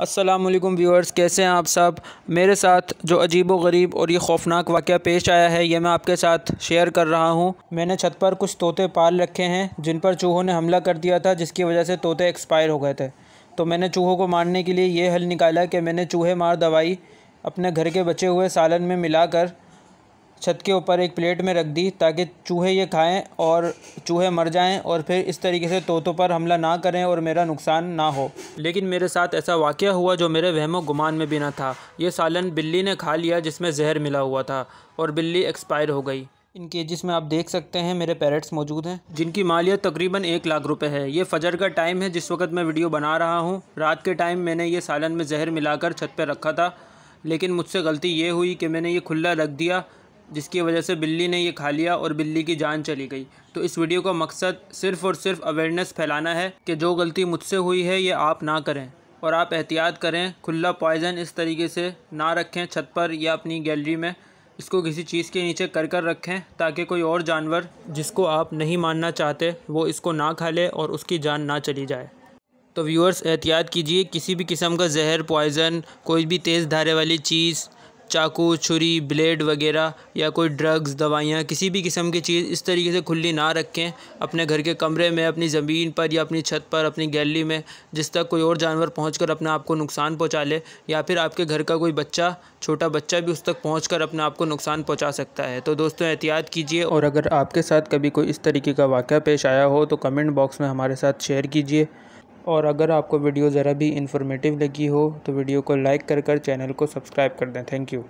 Aslam viewers कैसे हैं आप सब मेरे साथ जो अजीब व गरीब और ये खौफनाक वाक़ पेश आया है ये मैं आपके साथ शेयर कर रहा हूँ मैंने छत पर कुछ तोते पाल रखे हैं जिन पर चूहों ने हमला कर दिया था जिसकी वजह से तोते एक्सपायर हो गए थे तो मैंने चूहों को मारने के लिए ये हल निकाला कि मैंने चूहे मार दवाई अपने घर के बचे हुए सालन में मिलाकर छत के ऊपर एक प्लेट में रख दी ताकि चूहे ये खाएं और चूहे मर जाएं और फिर इस तरीके से तोतों पर हमला ना करें और मेरा नुकसान ना हो लेकिन मेरे साथ ऐसा वाक़ हुआ जो मेरे वहमो गुमान में भी ना था ये सालन बिल्ली ने खा लिया जिसमें जहर मिला हुआ था और बिल्ली एक्सपायर हो गई इन केजिस में आप देख सकते हैं मेरे पैरट्स मौजूद हैं जिनकी मालियत तकरीबन एक लाख रुपए है ये फजर का टाइम है जिस वक्त मैं वीडियो बना रहा हूँ रात के टाइम मैंने ये सालन में जहर मिलाकर छत पर रखा था लेकिन मुझसे गलती ये हुई कि मैंने ये खुला रख दिया जिसकी वजह से बिल्ली ने ये खा लिया और बिल्ली की जान चली गई तो इस वीडियो का मकसद सिर्फ़ और सिर्फ अवेयरनेस फैलाना है कि जो गलती मुझसे हुई है ये आप ना करें और आप एहतियात करें खुला पॉइज़न इस तरीके से ना रखें छत पर या अपनी गैलरी में इसको किसी चीज़ के नीचे कर कर रखें ताकि कोई और जानवर जिसको आप नहीं मानना चाहते वो इसको ना खा ले और उसकी जान ना चली जाए तो व्यूअर्स एहतियात कीजिए किसी भी किस्म का जहर पॉइज़न कोई भी तेज़ धारे वाली चीज़ चाकू छुरी ब्लेड वगैरह या कोई ड्रग्स दवाइयाँ किसी भी किस्म की चीज़ इस तरीके से खुली ना रखें अपने घर के कमरे में अपनी ज़मीन पर या अपनी छत पर अपनी गैली में जिस तक कोई और जानवर पहुँच कर आप को नुकसान पहुँचा ले या फिर आपके घर का कोई बच्चा छोटा बच्चा भी उस तक पहुँच कर अपना आपको नुकसान पहुँचा सकता है तो दोस्तों एहतियात कीजिए और अगर आपके साथ कभी कोई इस तरीके का वाक़ पेश आया हो तो कमेंट बॉक्स में हमारे साथ शेयर कीजिए और अगर आपको वीडियो ज़रा भी इंफॉर्मेटिव लगी हो तो वीडियो को लाइक कर कर चैनल को सब्सक्राइब कर दें थैंक यू